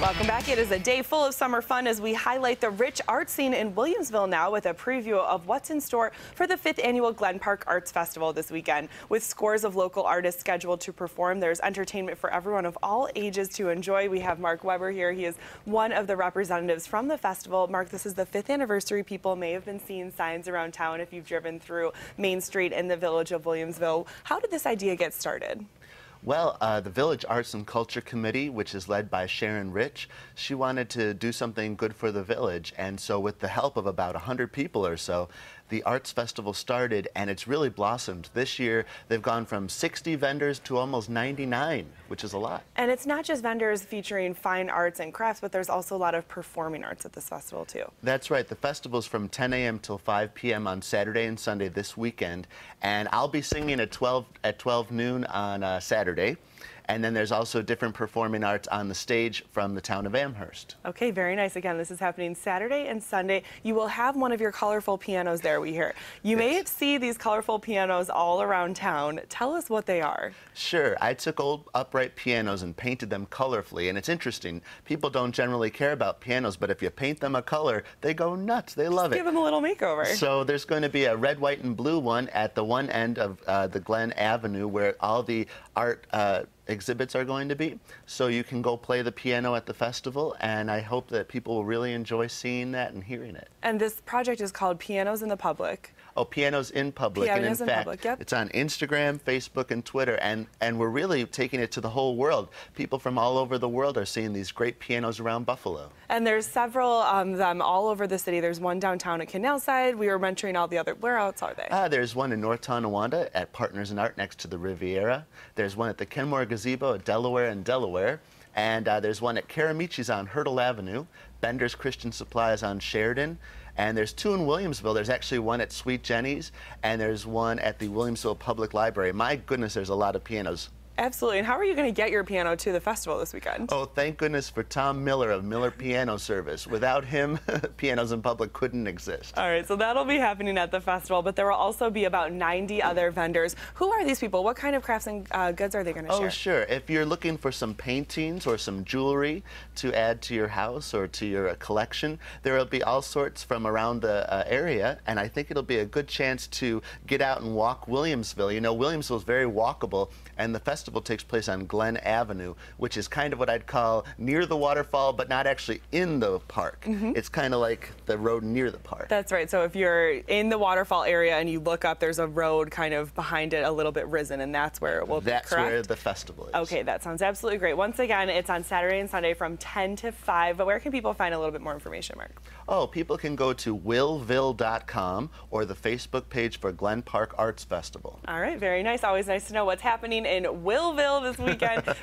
Welcome back. It is a day full of summer fun as we highlight the rich art scene in Williamsville now with a preview of what's in store for the fifth annual Glen Park Arts Festival this weekend. With scores of local artists scheduled to perform, there's entertainment for everyone of all ages to enjoy. We have Mark Weber here. He is one of the representatives from the festival. Mark, this is the fifth anniversary. People may have been seeing signs around town if you've driven through Main Street in the village of Williamsville. How did this idea get started? Well, uh, the Village Arts and Culture Committee, which is led by Sharon Rich, she wanted to do something good for the village. And so, with the help of about 100 people or so, the arts festival started and it's really blossomed. This year, they've gone from 60 vendors to almost 99, which is a lot. And it's not just vendors featuring fine arts and crafts, but there's also a lot of performing arts at this festival, too. That's right. The festival's from 10 a.m. till 5 p.m. on Saturday and Sunday this weekend. And I'll be singing at 12, at 12 noon on uh, Saturday. And then there's also different performing arts on the stage from the town of Amherst. Okay, very nice. Again, this is happening Saturday and Sunday. You will have one of your colorful pianos there, we hear. You yes. may see these colorful pianos all around town. Tell us what they are. Sure. I took old upright pianos and painted them colorfully. And it's interesting. People don't generally care about pianos, but if you paint them a color, they go nuts. They love it. Give them a little makeover. So there's going to be a red, white, and blue one at the one end of uh, the Glen Avenue where all the art uh, exhibits are going to be. So you can go play the piano at the festival, and I hope that people will really enjoy seeing that and hearing it. And this project is called Pianos in the Public. Oh, Pianos in Public. Pianos and in, in fact, public, yep. it's on Instagram, Facebook, and Twitter, and, and we're really taking it to the whole world. People from all over the world are seeing these great pianos around Buffalo. And there's several of um, them all over the city. There's one downtown at Canal Side. We were mentoring all the other. Where else are they? Uh, there's one in North Tonawanda at Partners in Art next to the Riviera. There's one at the Kenmore Gazebo at Delaware and Delaware. And uh, there's one at Karamichi's on Hurdle Avenue. Bender's Christian Supplies on Sheridan. And there's two in Williamsville. There's actually one at Sweet Jenny's, and there's one at the Williamsville Public Library. My goodness, there's a lot of pianos. Absolutely. And how are you going to get your piano to the festival this weekend? Oh, thank goodness for Tom Miller of Miller Piano Service. Without him, pianos in public couldn't exist. All right, so that'll be happening at the festival, but there will also be about 90 other vendors. Who are these people? What kind of crafts and uh, goods are they going to oh, share? Oh, sure. If you're looking for some paintings or some jewelry to add to your house or to your uh, collection, there will be all sorts from around the uh, area, and I think it'll be a good chance to get out and walk Williamsville. You know, Williamsville is very walkable, and the festival festival takes place on Glen Avenue, which is kind of what I'd call near the waterfall, but not actually in the park. Mm -hmm. It's kind of like the road near the park. That's right. So if you're in the waterfall area and you look up, there's a road kind of behind it, a little bit risen, and that's where it will that's be. That's where the festival is. Okay, that sounds absolutely great. Once again, it's on Saturday and Sunday from 10 to 5. But where can people find a little bit more information, Mark? Oh, people can go to willville.com or the Facebook page for Glen Park Arts Festival. All right, very nice. Always nice to know what's happening in Will. Willville this weekend.